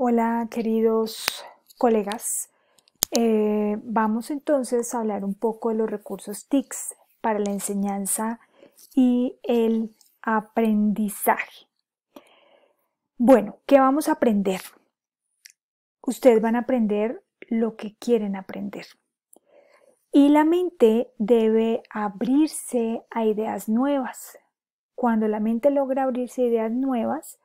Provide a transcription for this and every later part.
Hola, queridos colegas. Eh, vamos entonces a hablar un poco de los recursos TICs para la enseñanza y el aprendizaje. Bueno, ¿qué vamos a aprender? Ustedes van a aprender lo que quieren aprender. Y la mente debe abrirse a ideas nuevas. Cuando la mente logra abrirse a ideas nuevas,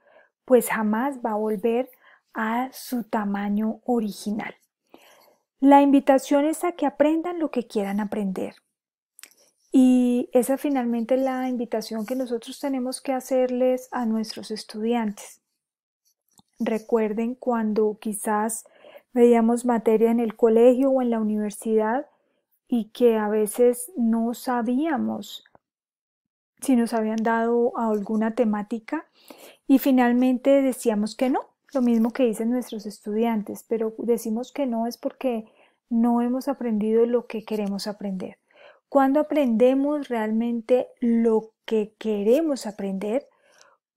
pues jamás va a volver a a su tamaño original. La invitación es a que aprendan lo que quieran aprender. Y esa finalmente es la invitación que nosotros tenemos que hacerles a nuestros estudiantes. Recuerden cuando quizás veíamos materia en el colegio o en la universidad y que a veces no sabíamos si nos habían dado alguna temática y finalmente decíamos que no, lo mismo que dicen nuestros estudiantes, pero decimos que no es porque no hemos aprendido lo que queremos aprender. Cuando aprendemos realmente lo que queremos aprender,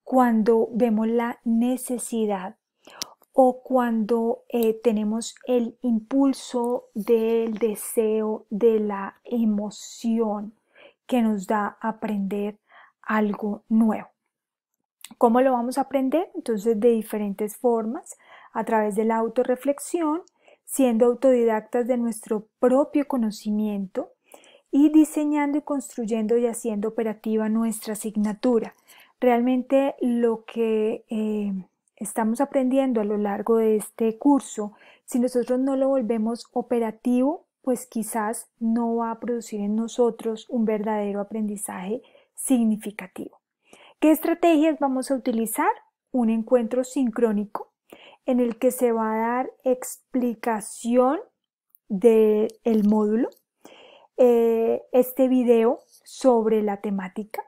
cuando vemos la necesidad o cuando eh, tenemos el impulso del deseo, de la emoción que nos da aprender algo nuevo. ¿Cómo lo vamos a aprender? Entonces, de diferentes formas, a través de la autorreflexión, siendo autodidactas de nuestro propio conocimiento y diseñando y construyendo y haciendo operativa nuestra asignatura. Realmente lo que eh, estamos aprendiendo a lo largo de este curso, si nosotros no lo volvemos operativo, pues quizás no va a producir en nosotros un verdadero aprendizaje significativo. ¿Qué estrategias vamos a utilizar? Un encuentro sincrónico en el que se va a dar explicación del módulo, eh, este video sobre la temática,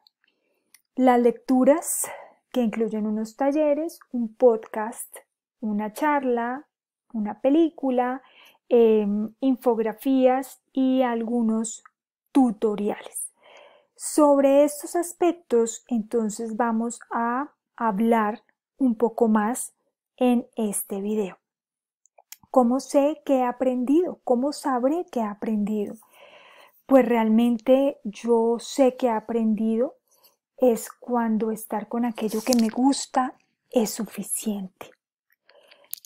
las lecturas que incluyen unos talleres, un podcast, una charla, una película, em, infografías y algunos tutoriales. Sobre estos aspectos, entonces vamos a hablar un poco más en este video. ¿Cómo sé que he aprendido? ¿Cómo sabré que he aprendido? Pues realmente yo sé que he aprendido es cuando estar con aquello que me gusta es suficiente.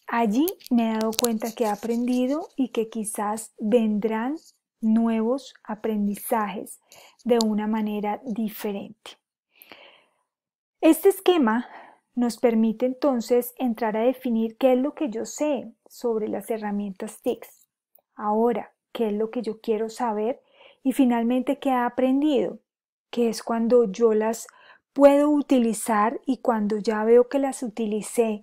Allí me he dado cuenta que he aprendido y que quizás vendrán nuevos aprendizajes de una manera diferente. Este esquema nos permite entonces entrar a definir qué es lo que yo sé sobre las herramientas TICS. Ahora, qué es lo que yo quiero saber y finalmente qué he aprendido, que es cuando yo las puedo utilizar y cuando ya veo que las utilicé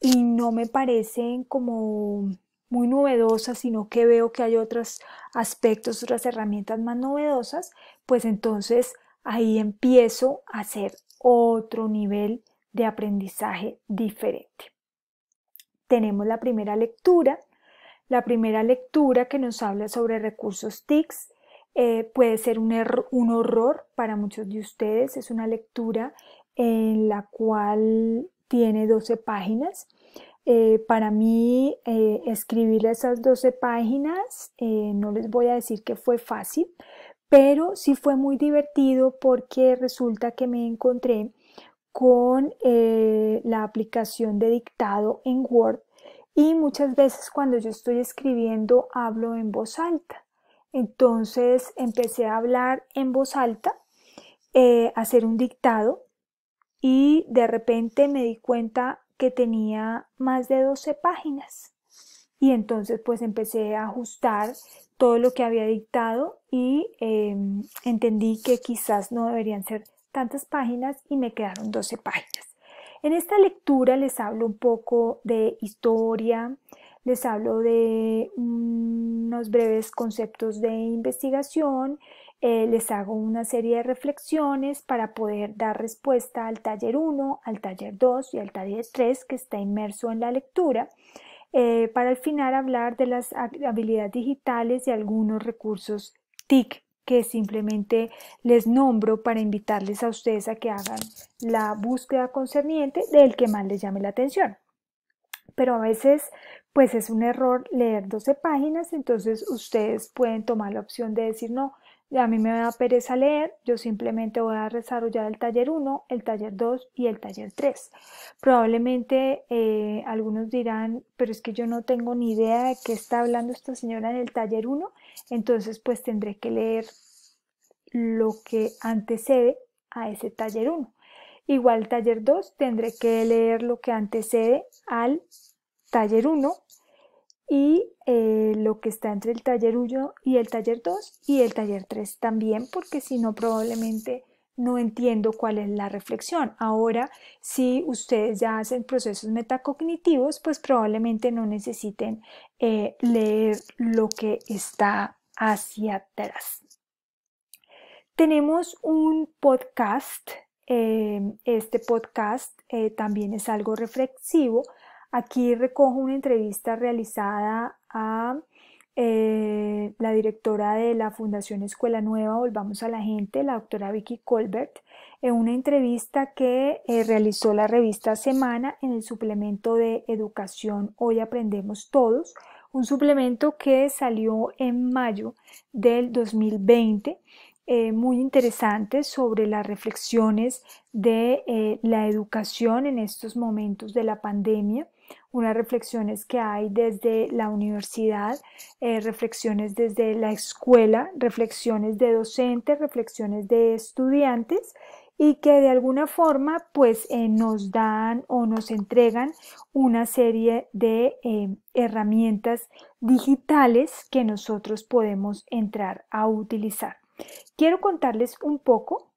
y no me parecen como muy novedosa, sino que veo que hay otros aspectos, otras herramientas más novedosas, pues entonces ahí empiezo a hacer otro nivel de aprendizaje diferente. Tenemos la primera lectura. La primera lectura que nos habla sobre recursos TICs eh, puede ser un, un horror para muchos de ustedes. Es una lectura en la cual tiene 12 páginas eh, para mí, eh, escribir esas 12 páginas, eh, no les voy a decir que fue fácil, pero sí fue muy divertido porque resulta que me encontré con la aplicación de dictado en Word y muchas veces cuando yo estoy escribiendo hablo en voz alta. Entonces empecé a hablar en voz alta, hacer un dictado y de repente me di cuenta que tenía más de 12 páginas. Y entonces pues empecé a ajustar todo lo que había dictado y em, entendí que quizás no deberían ser tantas páginas y me quedaron 12 páginas. En esta lectura les hablo un poco de historia, les hablo de unos breves conceptos de investigación, eh, les hago una serie de reflexiones para poder dar respuesta al taller 1, al taller 2 y al taller 3 que está inmerso en la lectura, eh, para al final hablar de las habilidades digitales y algunos recursos TIC que simplemente les nombro para invitarles a ustedes a que hagan la búsqueda concerniente del que más les llame la atención. Pero a veces pues es un error leer 12 páginas, entonces ustedes pueden tomar la opción de decir, no, a mí me da pereza leer, yo simplemente voy a desarrollar el taller 1, el taller 2 y el taller 3. Probablemente eh, algunos dirán, pero es que yo no tengo ni idea de qué está hablando esta señora en el taller 1, entonces pues tendré que leer lo que antecede a ese taller 1. Igual taller 2 tendré que leer lo que antecede al taller 1 y eh, lo que está entre el taller 1 y el taller 2 y el taller 3 también, porque si no probablemente no entiendo cuál es la reflexión. Ahora, si ustedes ya hacen procesos metacognitivos, pues probablemente no necesiten eh, leer lo que está hacia atrás. Tenemos un podcast. Eh, este podcast también es algo reflexivo Aquí recojo una entrevista realizada a eh, la directora de la Fundación Escuela Nueva, Volvamos a la Gente, la doctora Vicky Colbert, en una entrevista que eh, realizó la revista Semana en el suplemento de Educación Hoy Aprendemos Todos, un suplemento que salió en mayo del 2020. Eh, muy interesante sobre las reflexiones de la educación en estos momentos de la pandemia unas reflexiones que hay desde la universidad, eh, reflexiones desde la escuela, reflexiones de docentes, reflexiones de estudiantes y que de alguna forma pues eh, nos dan o nos entregan una serie de eh, herramientas digitales que nosotros podemos entrar a utilizar. Quiero contarles un poco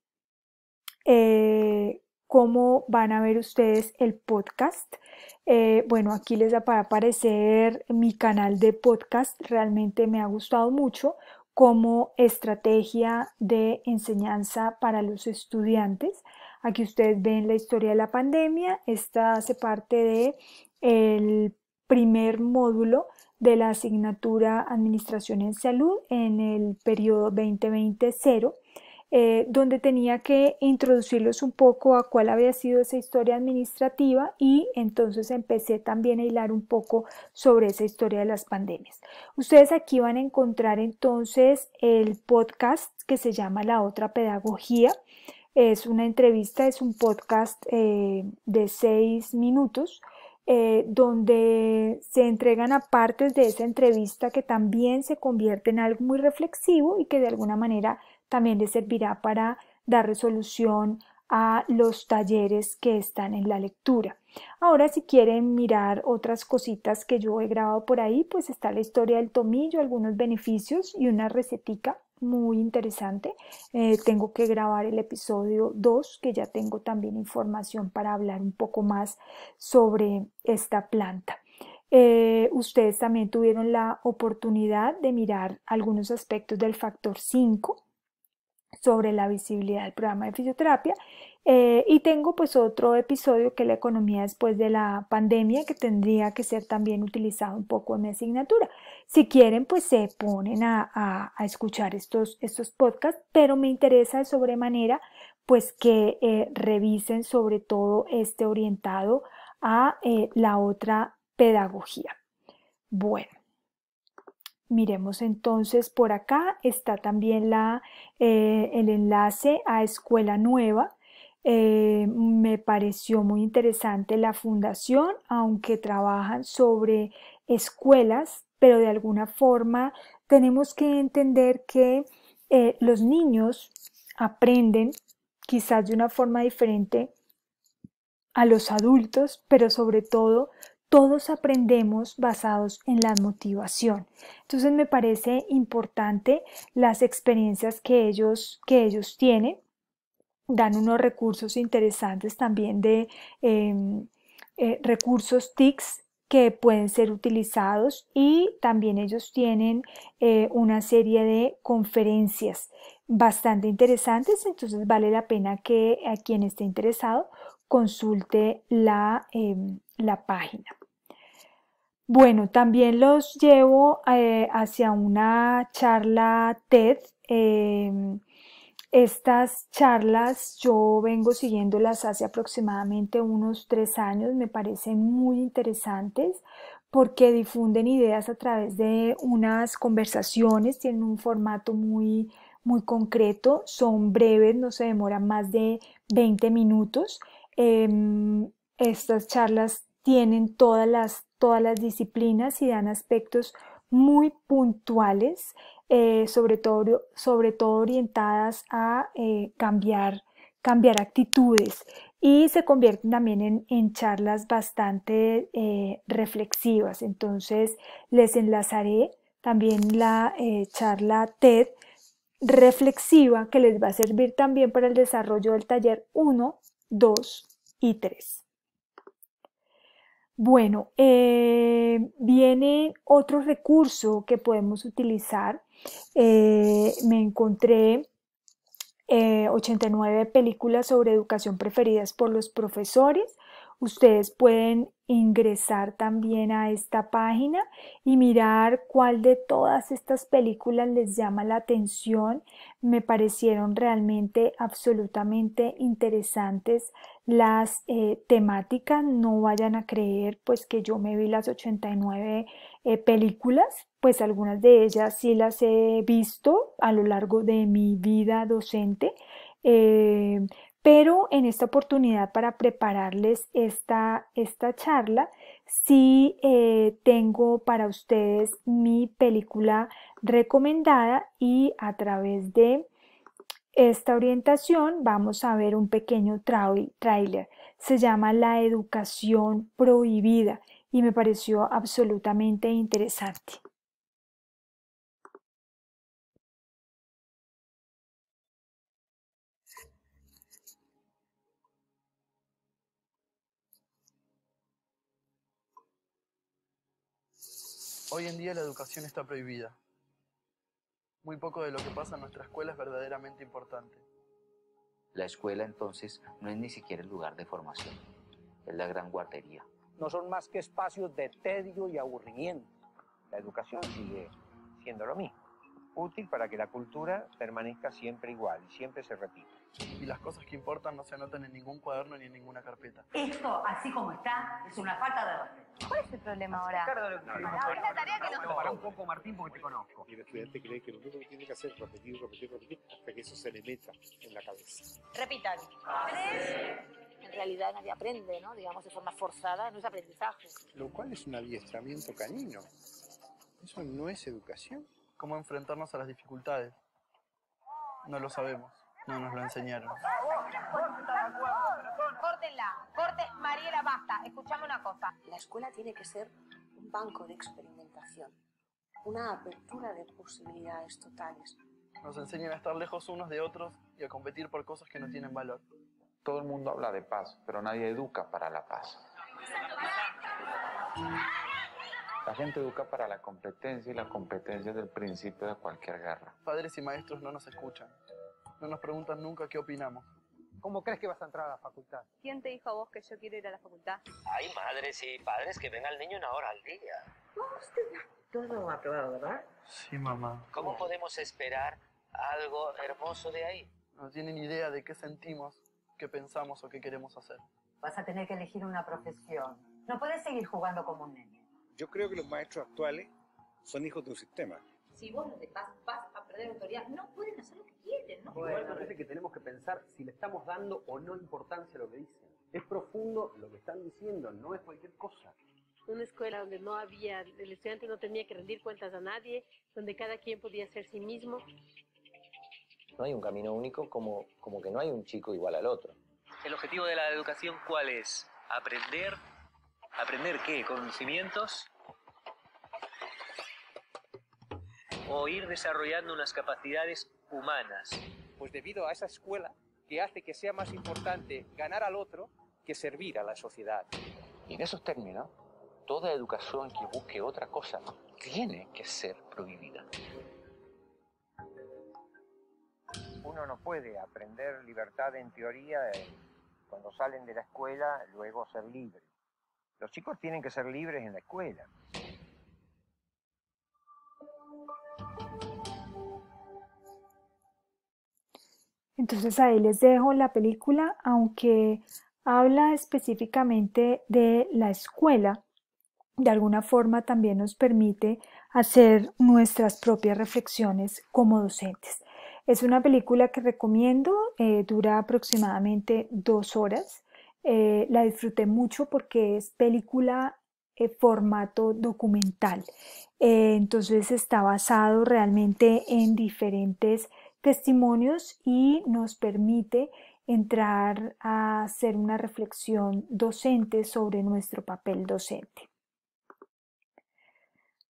cómo van a ver ustedes el podcast. Eh, bueno, aquí les va a aparecer mi canal de podcast. Realmente me ha gustado mucho como estrategia de enseñanza para los estudiantes. Aquí ustedes ven la historia de la pandemia. Esta hace parte de primer módulo de la asignatura Administración en Salud en el periodo 2020-0. Eh, donde tenía que introducirlos un poco a cuál había sido esa historia administrativa y entonces empecé también a hilar un poco sobre esa historia de las pandemias. Ustedes aquí van a encontrar entonces el podcast que se llama La otra pedagogía. Es una entrevista, es un podcast eh, de seis minutos. Eh, donde se entregan a partes de esa entrevista que también se convierte en algo muy reflexivo y que de alguna manera también les servirá para dar resolución a los talleres que están en la lectura. Ahora si quieren mirar otras cositas que yo he grabado por ahí, pues está la historia del tomillo, algunos beneficios y una recetica muy interesante. Eh, tengo que grabar el episodio 2, que ya tengo también información para hablar un poco más sobre esta planta. Eh, ustedes también tuvieron la oportunidad de mirar algunos aspectos del factor 5 sobre la visibilidad del programa de fisioterapia. Eh, y tengo pues otro episodio que es la economía después de la pandemia que tendría que ser también utilizado un poco en mi asignatura. Si quieren pues se ponen a, a, escuchar estos, estos podcasts, pero me interesa de sobremanera pues que eh, revisen sobre todo este orientado a eh, la otra pedagogía. Bueno, Miremos entonces por acá, está también la, eh, el enlace a Escuela Nueva. Eh, me pareció muy interesante la fundación, aunque trabajan sobre escuelas, pero de alguna forma tenemos que entender que eh, los niños aprenden quizás de una forma diferente a los adultos, pero sobre todo todos aprendemos basados en la motivación. Entonces me parece importante las experiencias que ellos, que ellos tienen. Dan unos recursos interesantes también de em, eh, recursos TICs que pueden ser utilizados y también ellos tienen eh, una serie de conferencias bastante interesantes, entonces vale la pena que a quien esté interesado consulte la em, página. Bueno, también los llevo eh, hacia una charla TED. Em, estas charlas yo vengo siguiéndolas hace aproximadamente unos tres años, me parecen muy interesantes porque difunden ideas a través de unas conversaciones, tienen un formato muy, muy concreto, son breves, no se demoran más de 20 minutos. Em, estas charlas tienen todas las todas las disciplinas y dan aspectos muy puntuales, eh, sobre, todo, sobre, todo, orientadas a eh, cambiar, cambiar actitudes y se convierten también en, charlas bastante eh, reflexivas. Entonces les enlazaré también la charla TED reflexiva que les va a servir también para el desarrollo del taller 1, 2 y 3. Bueno, eh, viene otro recurso que podemos utilizar. Eh, me encontré 89 eh, películas sobre educación preferidas por los profesores. Ustedes pueden ingresar también a esta página y mirar cuál de todas estas películas les llama la atención. Me parecieron realmente absolutamente interesantes las eh, temáticas. No vayan a creer pues que yo me vi las 89 eh, películas, pues algunas de ellas sí las he visto a lo largo de mi vida docente. Eh, pero en esta oportunidad para prepararles esta, charla, sí eh, tengo para ustedes mi película recomendada y a través de esta orientación vamos a ver un pequeño tráiler. Se llama La educación prohibida y me pareció absolutamente interesante. Hoy en día la educación está prohibida. Muy poco de lo que pasa en nuestra escuela es verdaderamente importante. La escuela entonces no es ni siquiera el lugar de formación, es la gran guardería. No son más que espacios de tedio y aburrimiento. La educación sigue siendo lo mismo, útil para que la cultura permanezca siempre igual y siempre se repita y las cosas que importan no se anotan en ningún cuaderno ni en ninguna carpeta. Esto, así como está, es una falta de respeto. ¿Cuál es el problema ahora? Ricardo, es la tarea que nos Para un poco, Martín, porque te conozco. Y el estudiante cree que lo único que tiene que hacer es repetir, repetir, repetir, hasta que eso se le meta en la cabeza. Repitan. en realidad nadie aprende, ¿no? digamos, de forma forzada, no es aprendizaje. Lo cual es un adiestramiento canino. Eso no es educación. ¿Cómo enfrentarnos a las dificultades? No lo sabemos. No nos lo enseñaron. Córtenla, corte, Mariela, basta. Escuchame una cosa. La escuela tiene que ser un banco de experimentación, una apertura de posibilidades totales. Nos enseñan a estar lejos unos de otros y a competir por cosas que no tienen valor. Todo el mundo habla de paz, pero nadie educa para la paz. La gente educa para la competencia y la competencia es el principio de cualquier guerra. Padres y maestros no nos escuchan no nos preguntan nunca qué opinamos. ¿Cómo crees que vas a entrar a la facultad? ¿Quién te dijo a vos que yo quiero ir a la facultad? Hay madres y padres que ven al niño una hora al día. Usted todo aprobado, ¿verdad? Sí, mamá. ¿Cómo podemos esperar algo hermoso de ahí? No tienen idea de qué sentimos, qué pensamos o qué queremos hacer. Vas a tener que elegir una profesión. No puedes seguir jugando como un niño. Yo creo que los maestros actuales son hijos de un sistema. Si vos no te vas, vas a perder autoridad, no pueden hacer lo que quieren. Bueno, parece que tenemos que pensar si le estamos dando o no importancia a lo que dicen. Es profundo lo que están diciendo, no es cualquier cosa. Una escuela donde no había, el estudiante no tenía que rendir cuentas a nadie, donde cada quien podía ser sí mismo. No hay un camino único como, como que no hay un chico igual al otro. ¿El objetivo de la educación cuál es? ¿Aprender? ¿Aprender qué? ¿Conocimientos? ¿O ir desarrollando unas capacidades humanas? Pues debido a esa escuela que hace que sea más importante ganar al otro que servir a la sociedad. Y en esos términos, toda educación que busque otra cosa tiene que ser prohibida. Uno no puede aprender libertad en teoría eh, cuando salen de la escuela, luego ser libre. Los chicos tienen que ser libres en la escuela. Entonces ahí les dejo la película, aunque habla específicamente de la escuela, de alguna forma también nos permite hacer nuestras propias reflexiones como docentes. Es una película que recomiendo, eh, dura aproximadamente dos horas. Eh, la disfruté mucho porque es película eh, formato documental. Eh, entonces está basado realmente en diferentes testimonios y nos permite entrar a hacer una reflexión docente sobre nuestro papel docente.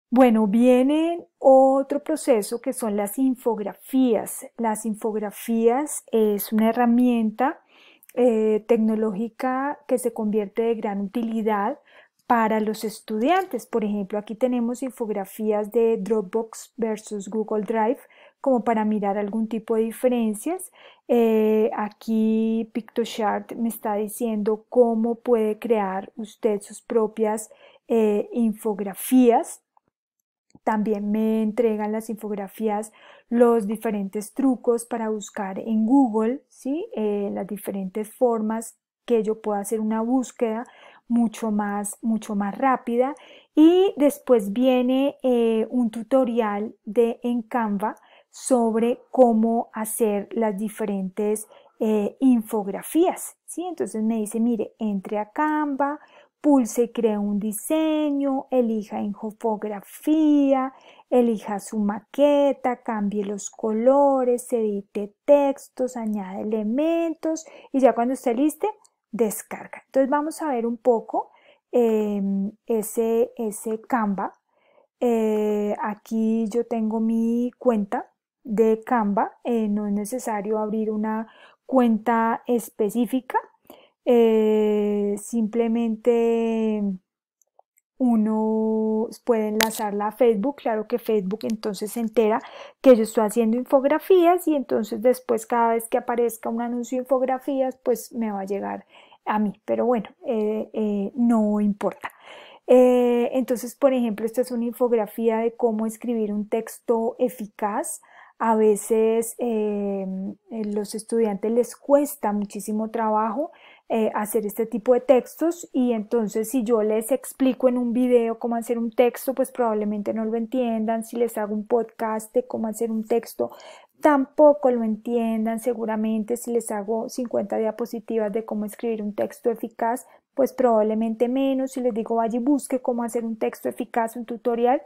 Bueno, viene otro proceso que son las infografías. Las infografías es una herramienta eh, tecnológica que se convierte de gran utilidad para los estudiantes. Por ejemplo, aquí tenemos infografías de Dropbox versus Google Drive como para mirar algún tipo de diferencias. Eh, aquí PictoShart me está diciendo cómo puede crear usted sus propias eh, infografías. También me entregan las infografías los diferentes trucos para buscar en Google, ¿sí? Eh, las diferentes formas que yo pueda hacer una búsqueda mucho más, mucho más rápida. Y después viene un tutorial de en Canva sobre cómo hacer las diferentes eh, infografías. ¿sí? Entonces me dice, mire, entre a Canva, pulse crea un diseño, elija infografía, elija su maqueta, cambie los colores, edite textos, añade elementos y ya cuando esté listo, descarga. Entonces vamos a ver un poco em, ese, ese Canva. Eh, aquí yo tengo mi cuenta de Canva. Eh, no es necesario abrir una cuenta específica. Eh, simplemente uno puede enlazarla a Facebook, claro que Facebook entonces se entera que yo estoy haciendo infografías y entonces después cada vez que aparezca un anuncio de infografías pues me va a llegar a mí, pero bueno, eh, no importa. entonces, por ejemplo, esta es una infografía de cómo escribir un texto eficaz a veces em, eh, los estudiantes les cuesta muchísimo trabajo eh, hacer este tipo de textos y entonces si yo les explico en un video cómo hacer un texto, pues probablemente no lo entiendan. Si les hago un podcast de cómo hacer un texto, tampoco lo entiendan seguramente. Si les hago 50 diapositivas de cómo escribir un texto eficaz, pues probablemente menos. Si les digo vaya y busque cómo hacer un texto eficaz, un tutorial,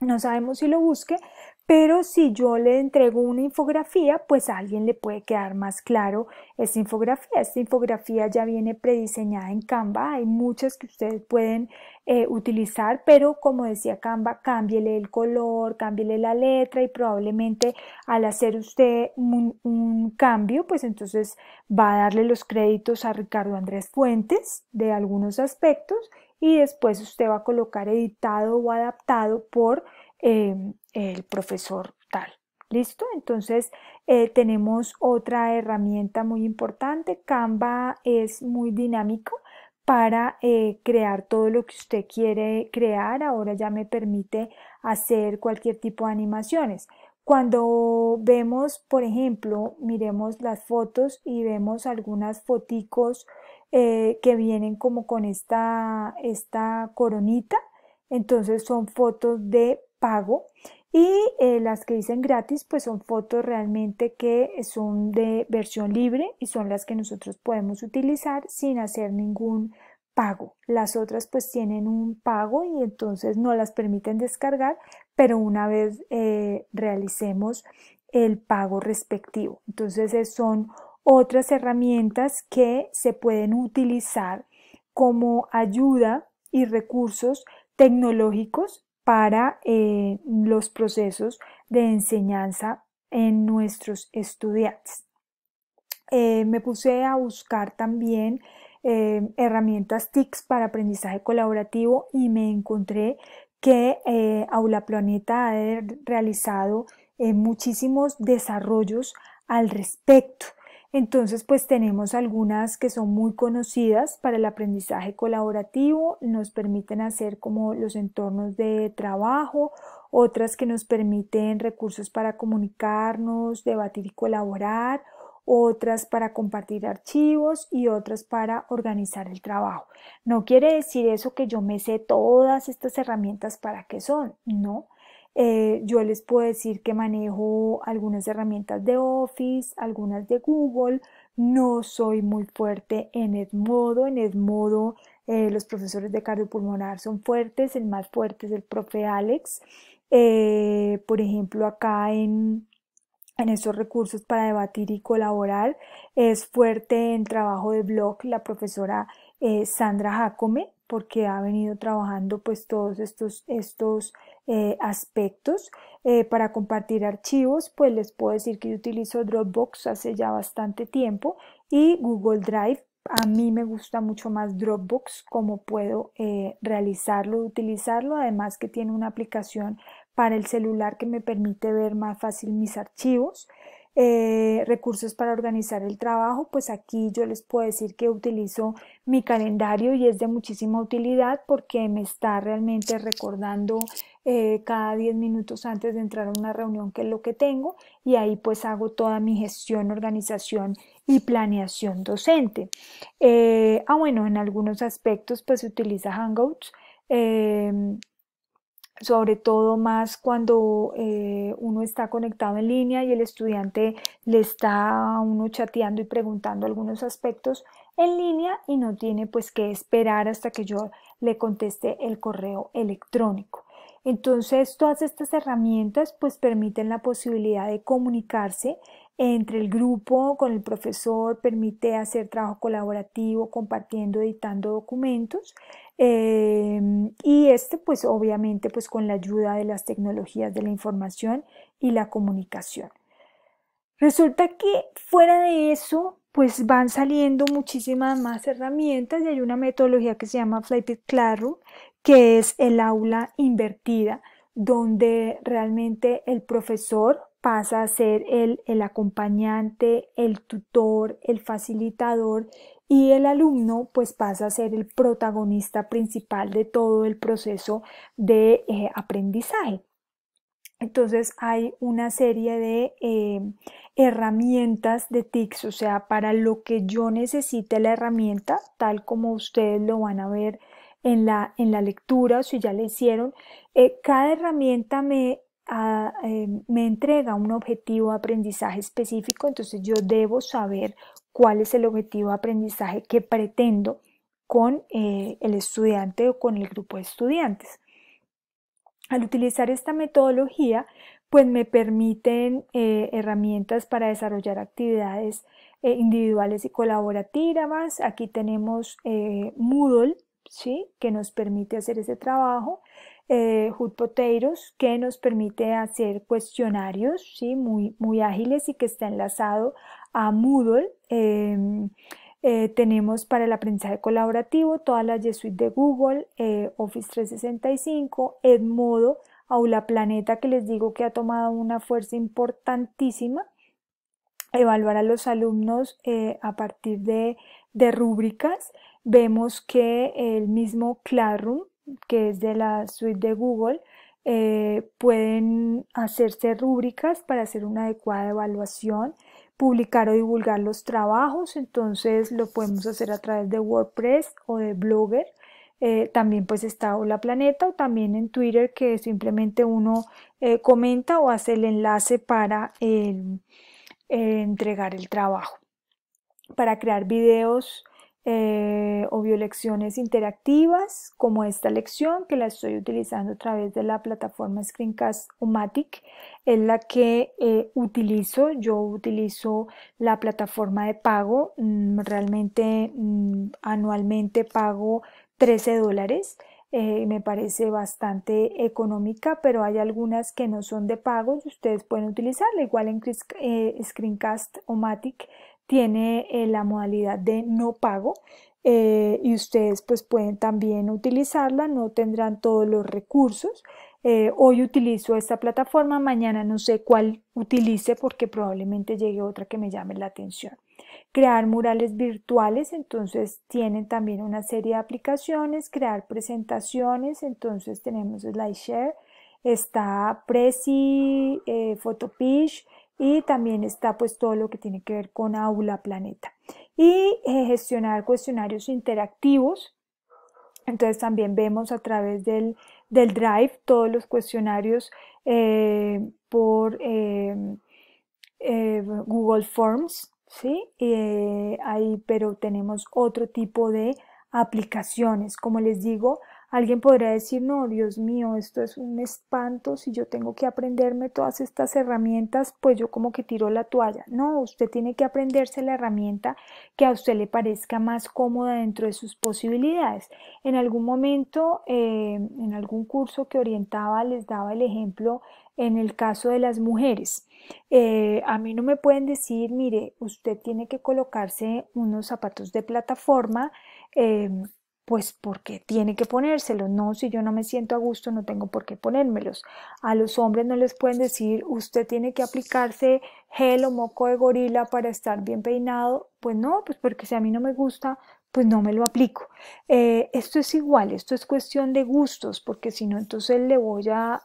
no sabemos si lo busque, pero si yo le entrego una infografía, pues a alguien le puede quedar más claro esta infografía. Esta infografía ya viene prediseñada en Canva, hay muchas que ustedes pueden eh, utilizar, pero como decía Canva, cámbiele el color, cámbiele la letra y probablemente al hacer usted un cambio, pues entonces va a darle los créditos a Ricardo Andrés Fuentes de algunos aspectos y después usted va a colocar editado o adaptado por em, el profesor tal. ¿Listo? Entonces eh, tenemos otra herramienta muy importante. Canva es muy dinámico para eh, crear todo lo que usted quiere crear. Ahora ya me permite hacer cualquier tipo de animaciones. Cuando vemos, por ejemplo, miremos las fotos y vemos algunas foticos eh, que vienen como con esta, esta coronita. Entonces son fotos de pago y eh, las que dicen gratis pues son fotos realmente que son de versión libre y son las que nosotros podemos utilizar sin hacer ningún pago. Las otras pues tienen un pago y entonces no las permiten descargar, pero una vez eh, realicemos el pago respectivo. Entonces son otras herramientas que se pueden utilizar como ayuda y recursos tecnológicos para eh, los procesos de enseñanza en nuestros estudiantes. Eh, me puse a buscar también eh, herramientas TICs para aprendizaje colaborativo y me encontré que Aula Planeta ha realizado muchísimos desarrollos al respecto. Entonces, pues tenemos algunas que son muy conocidas para el aprendizaje colaborativo, nos permiten hacer como los entornos de trabajo, otras que nos permiten recursos para comunicarnos, debatir y colaborar, otras para compartir archivos y otras para organizar el trabajo. No quiere decir eso que yo me sé todas estas herramientas para qué son, no eh, yo les puedo decir que manejo algunas herramientas de Office, algunas de Google. No soy muy fuerte en Edmodo. En Edmodo eh, los profesores de cardiopulmonar son fuertes. El más fuerte es el profe Alex. Eh, por ejemplo, acá en, en recursos para debatir y colaborar. Es fuerte en trabajo de blog la profesora eh, Sandra Jacome, porque ha venido trabajando pues todos estos, estos eh, aspectos. Eh, para compartir archivos, pues les puedo decir que yo utilizo Dropbox hace ya bastante tiempo y Google Drive. A mí me gusta mucho más Dropbox, como puedo realizarlo, utilizarlo, además que tiene una aplicación para el celular que me permite ver más fácil mis archivos. Eh, recursos para organizar el trabajo, pues aquí yo les puedo decir que utilizo mi calendario y es de muchísima utilidad porque me está realmente recordando eh, cada 10 minutos antes de entrar a una reunión que es lo que tengo y ahí pues hago toda mi gestión, organización y planeación docente. Eh, ah, bueno, en algunos aspectos pues se utiliza Hangouts sobre todo más cuando eh, uno está conectado en línea y el estudiante le está a uno chateando y preguntando algunos aspectos en línea y no tiene pues que esperar hasta que yo le conteste el correo electrónico. Entonces, todas estas herramientas pues permiten la posibilidad de comunicarse entre el grupo con el profesor, permite hacer trabajo colaborativo, compartiendo, editando documentos. Em, y este, pues obviamente, pues con la ayuda de las tecnologías de la información y la comunicación. Resulta que fuera de eso, pues van saliendo muchísimas más herramientas y hay una metodología que se llama Flipped Classroom, que es el aula invertida, donde realmente el profesor pasa a ser el, el acompañante, el tutor, el facilitador y el alumno pues pasa a ser el protagonista principal de todo el proceso de eh, aprendizaje. Entonces hay una serie de eh, herramientas de TICS, o sea, para lo que yo necesite la herramienta, tal como ustedes lo van a ver en la, en la lectura, si ya la hicieron, eh, cada herramienta me Em, me entrega un objetivo de aprendizaje específico, entonces yo debo saber cuál es el objetivo de aprendizaje que pretendo con eh, el estudiante o con el grupo de estudiantes. Al utilizar esta metodología, pues me permiten eh, herramientas para desarrollar actividades eh, individuales y colaborativas. Aquí tenemos Moodle, ¿sí? que nos permite hacer ese trabajo eh, Hood que nos permite hacer cuestionarios ¿sí? muy, muy ágiles y que está enlazado a Moodle. Em, eh, tenemos para el aprendizaje colaborativo todas las G de Google, eh, Office 365, Edmodo, Aula Planeta, que les digo que ha tomado una fuerza importantísima. Evaluar a los alumnos eh, a partir de, de rúbricas. Vemos que el mismo Classroom que es de la suite de Google, eh, pueden hacerse rúbricas para hacer una adecuada evaluación, publicar o divulgar los trabajos, entonces lo podemos hacer a través de WordPress o de Blogger. Eh, también pues está Hola Planeta o también en Twitter que simplemente uno eh, comenta o hace el enlace para entregar el trabajo. Para crear videos, eh, o biolecciones interactivas, como esta lección que la estoy utilizando a través de la plataforma Screencast Omatic, es la que eh, utilizo. Yo utilizo la plataforma de pago, mm, realmente mm, anualmente pago 13 dólares. Eh, me parece bastante económica, pero hay algunas que no son de pago ustedes pueden utilizarla. Igual en eh, Screencast o matic tiene eh, la modalidad de no pago eh, y ustedes pues pueden también utilizarla, no tendrán todos los recursos. Eh, hoy utilizo esta plataforma, mañana no sé cuál utilice porque probablemente llegue otra que me llame la atención. Crear murales virtuales, entonces tienen también una serie de aplicaciones, crear presentaciones, entonces tenemos SlideShare, está Prezi, Photopish, y también está pues todo lo que tiene que ver con Aula Planeta. Y eh, gestionar cuestionarios interactivos. Entonces también vemos a través del, Drive todos los cuestionarios eh, por eh, Google Forms, ¿sí? ahí, pero tenemos otro tipo de aplicaciones. Como les digo, Alguien podría decir, no, Dios mío, esto es un espanto, si yo tengo que aprenderme todas estas herramientas, pues yo como que tiro la toalla. No, usted tiene que aprenderse la herramienta que a usted le parezca más cómoda dentro de sus posibilidades. En algún momento, eh, en algún curso que orientaba, les daba el ejemplo en el caso de las mujeres. Eh, a mí no me pueden decir, mire, usted tiene que colocarse unos zapatos de plataforma. Eh, pues porque tiene que ponérselo. No, si yo no me siento a gusto, no tengo por qué ponérmelos. A los hombres no les pueden decir, usted tiene que aplicarse gel o moco de gorila para estar bien peinado. Pues no, pues porque si a mí no me gusta, pues no me lo aplico. Eh, esto es igual, esto es cuestión de gustos, porque si no, entonces le voy a,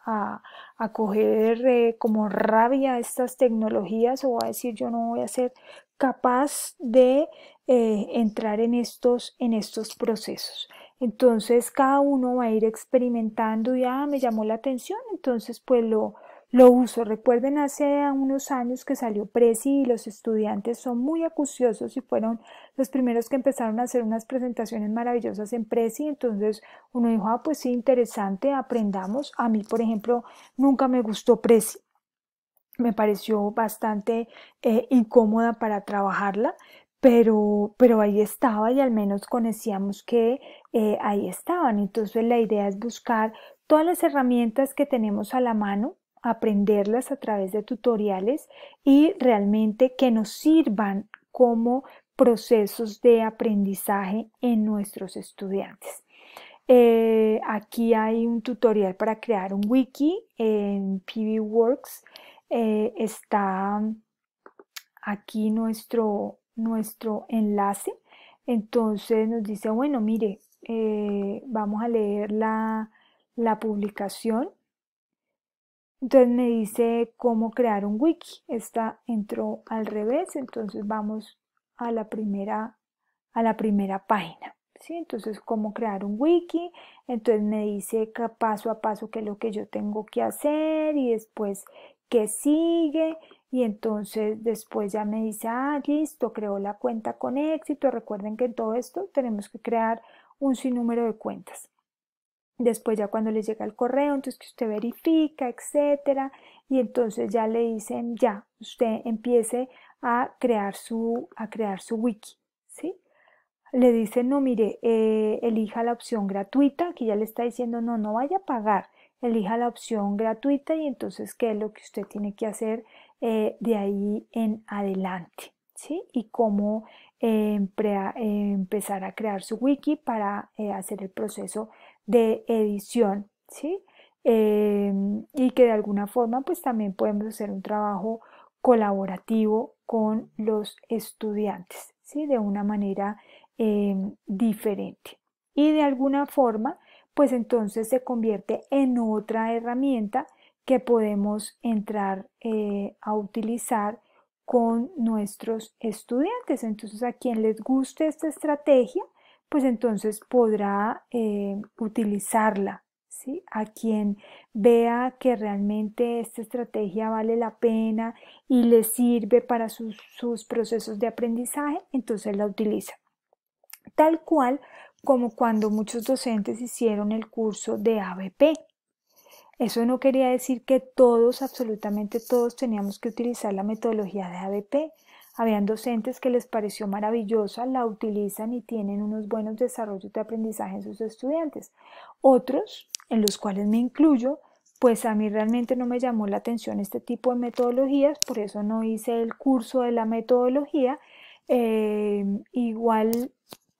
coger eh, como rabia estas tecnologías o a decir yo no voy a ser capaz de eh, entrar en estos, en estos procesos. Entonces cada uno va a ir experimentando y ah, me llamó la atención, entonces pues lo, lo uso. Recuerden hace unos años que salió Prezi y los estudiantes son muy acuciosos y fueron los primeros que empezaron a hacer unas presentaciones maravillosas en Prezi. Entonces uno dijo, ah, pues sí, interesante, aprendamos. A mí, por ejemplo, nunca me gustó Prezi. Me pareció bastante eh, incómoda para trabajarla, pero, pero ahí estaba y al menos conocíamos que eh, ahí estaban. Entonces la idea es buscar todas las herramientas que tenemos a la mano, aprenderlas a través de tutoriales y realmente que nos sirvan como procesos de aprendizaje en nuestros estudiantes. Eh, aquí hay un tutorial para crear un wiki en PBWorks. Eh, está aquí nuestro nuestro enlace. Entonces nos dice, bueno, mire, eh, vamos a leer la, la publicación. Entonces me dice cómo crear un wiki. Esta entró al revés, entonces vamos a la primera, a la primera página. ¿sí? Entonces, cómo crear un wiki. Entonces me dice paso a paso qué es lo que yo tengo que hacer y después qué sigue. Y entonces después ya me dice, ah, listo, creó la cuenta con éxito. Recuerden que en todo esto tenemos que crear un sinnúmero de cuentas. Después ya cuando le llega el correo, entonces que usted verifica, etcétera, y entonces ya le dicen, ya, usted empiece a crear su, a crear su wiki, ¿sí? Le dicen, no, mire, eh, elija la opción gratuita, aquí ya le está diciendo, no, no vaya a pagar, elija la opción gratuita y entonces, ¿qué es lo que usted tiene que hacer? Eh, de ahí en adelante, ¿sí? Y cómo eh, eh, empezar a crear su wiki para hacer el proceso de edición, ¿sí? y que de alguna forma pues también podemos hacer un trabajo colaborativo con los estudiantes, ¿sí? De una manera diferente. Y de alguna forma pues entonces se convierte en otra herramienta que podemos entrar eh, a utilizar con nuestros estudiantes. Entonces, a quien les guste esta estrategia, pues entonces podrá eh, utilizarla. ¿sí? A quien vea que realmente esta estrategia vale la pena y le sirve para sus procesos de aprendizaje, entonces la utiliza. Tal cual como cuando muchos docentes hicieron el curso de ABP. Eso no quería decir que todos, absolutamente todos, teníamos que utilizar la metodología de ABP. Habían docentes que les pareció maravillosa, la utilizan y tienen unos buenos desarrollos de aprendizaje en sus estudiantes. Otros, en los cuales me incluyo, pues a mí realmente no me llamó la atención este tipo de metodologías, por eso no hice el curso de la metodología. Em, igual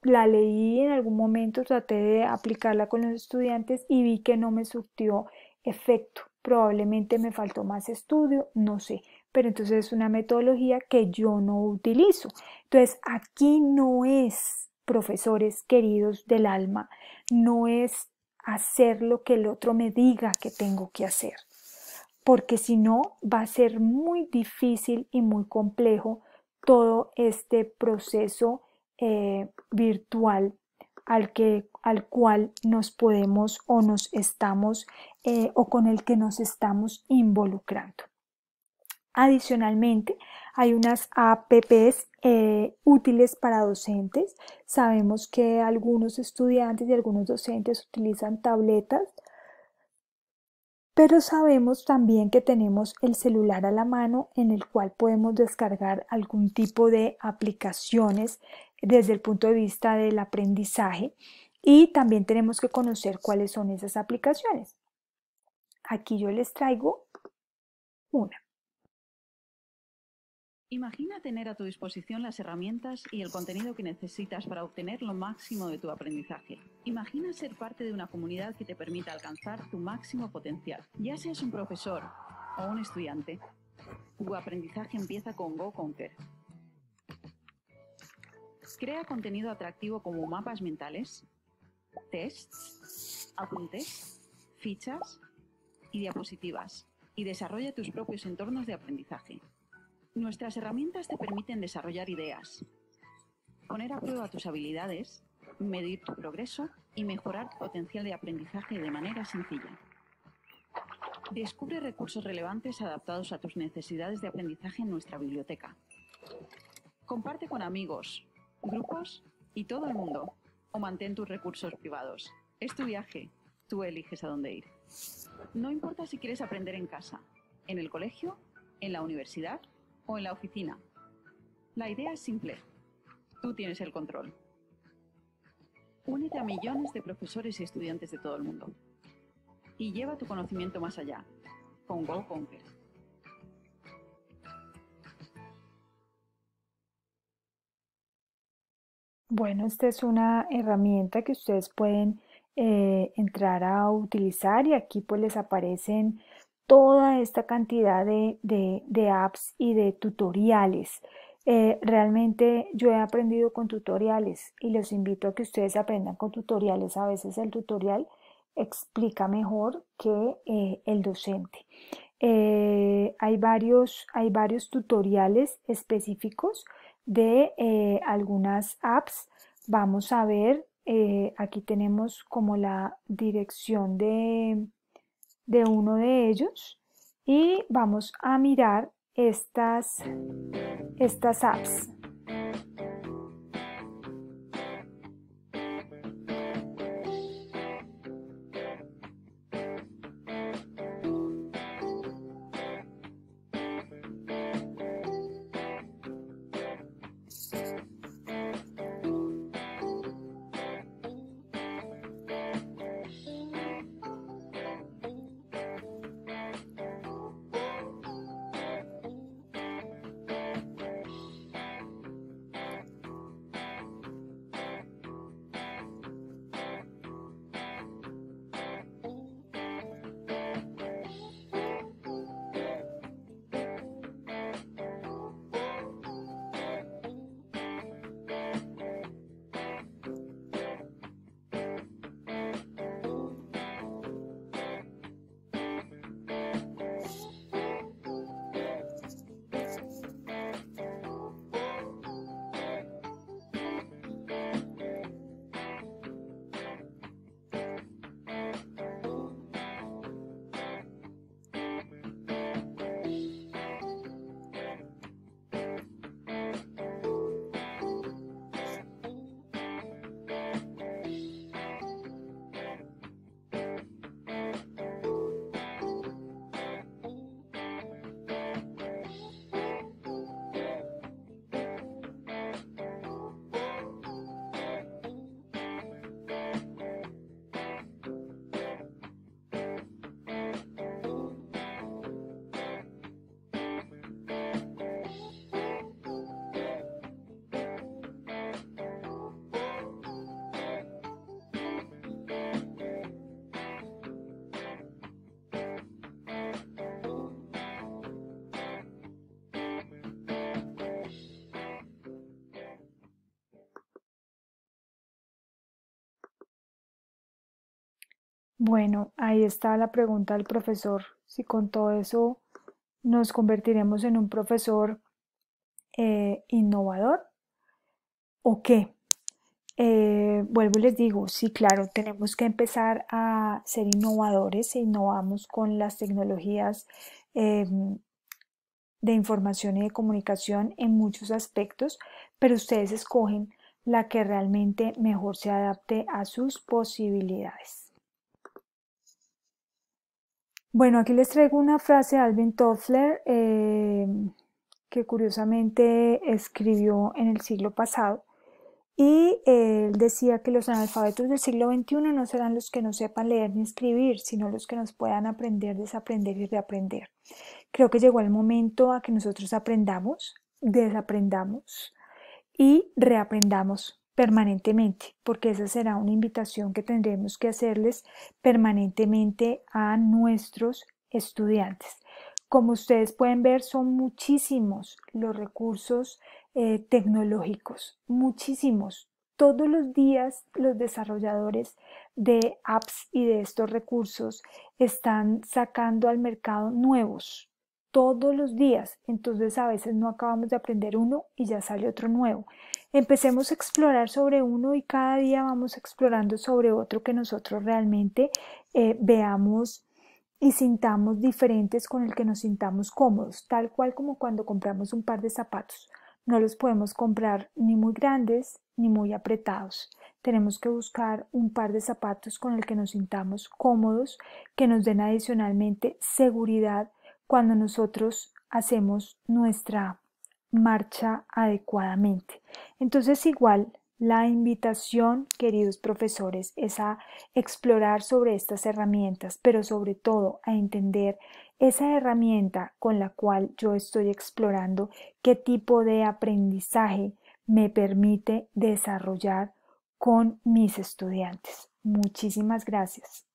la leí en algún momento, traté de aplicarla con los estudiantes y vi que no me surtió efecto. Probablemente me faltó más estudio, no sé, pero entonces es una metodología que yo no utilizo. Entonces, aquí no es, profesores queridos del alma, no es hacer lo que el otro me diga que tengo que hacer, porque si no va a ser muy difícil y muy complejo todo este proceso eh, virtual al que al cual nos podemos o nos estamos eh, o con el que nos estamos involucrando. Adicionalmente, hay unas APPs eh, útiles para docentes. Sabemos que algunos estudiantes y algunos docentes utilizan tabletas, pero sabemos también que tenemos el celular a la mano en el cual podemos descargar algún tipo de aplicaciones desde el punto de vista del aprendizaje y también tenemos que conocer cuáles son esas aplicaciones. Aquí yo les traigo una. Imagina tener a tu disposición las herramientas y el contenido que necesitas para obtener lo máximo de tu aprendizaje. Imagina ser parte de una comunidad que te permita alcanzar tu máximo potencial, ya seas un profesor o un estudiante. Tu aprendizaje empieza con Go Crea contenido atractivo como mapas mentales, tests, apuntes, fichas y diapositivas y desarrolla tus propios entornos de aprendizaje. Nuestras herramientas te permiten desarrollar ideas, poner a prueba tus habilidades, medir tu progreso y mejorar tu potencial de aprendizaje de manera sencilla. Descubre recursos relevantes adaptados a tus necesidades de aprendizaje en nuestra biblioteca. Comparte con amigos, grupos y todo el mundo o mantén tus recursos privados. Es tu viaje, tú eliges a dónde ir. No importa si quieres aprender en casa, en el colegio, en la universidad o en la oficina. La idea es simple. Tú tienes el control. Únete a millones de profesores y estudiantes de todo el mundo. Y lleva tu conocimiento más allá, con Conquer. Bueno, esta es una herramienta que ustedes pueden eh, entrar a utilizar y aquí pues les aparecen toda esta cantidad de, apps y de tutoriales. Eh, realmente yo he aprendido con tutoriales y los invito a que ustedes aprendan con tutoriales. A veces el tutorial explica mejor que eh, el docente. hay varios tutoriales específicos de eh, algunas apps. Vamos a ver, eh, aquí tenemos como la dirección de, de uno de ellos y vamos a mirar estas, estas apps. Bueno, ahí está la pregunta del profesor. Si con todo eso nos convertiremos en un profesor eh, innovador o qué. Eh, vuelvo y les digo, sí, claro, tenemos que empezar a ser innovadores e innovamos con las tecnologías eh, de información y de comunicación en muchos aspectos, pero ustedes escogen la que realmente mejor se adapte a sus posibilidades. Bueno, aquí les traigo una frase de Alvin Toffler eh, que curiosamente escribió en el siglo pasado y él decía que los analfabetos del siglo XXI no serán los que no sepan leer ni escribir, sino los que nos puedan aprender, desaprender y reaprender. Creo que llegó el momento a que nosotros aprendamos, desaprendamos y reaprendamos permanentemente, porque esa será una invitación que tendremos que hacerles permanentemente a nuestros estudiantes. Como ustedes pueden ver, son muchísimos los recursos eh, tecnológicos, muchísimos. Todos los días los desarrolladores de apps y de estos recursos están sacando al mercado nuevos, todos los días. Entonces a veces no acabamos de aprender uno y ya sale otro nuevo. Empecemos a explorar sobre uno y cada día vamos explorando sobre otro que nosotros realmente eh, veamos y sintamos diferentes con el que nos sintamos cómodos, tal cual como cuando compramos un par de zapatos. No los podemos comprar ni muy grandes ni muy apretados. Tenemos que buscar un par de zapatos con el que nos sintamos cómodos, que nos den adicionalmente seguridad, cuando nosotros hacemos nuestra marcha adecuadamente. Entonces igual la invitación, queridos profesores, es a explorar sobre estas herramientas, pero sobre todo a entender esa herramienta con la cual yo estoy explorando, qué tipo de aprendizaje me permite desarrollar con mis estudiantes. Muchísimas gracias.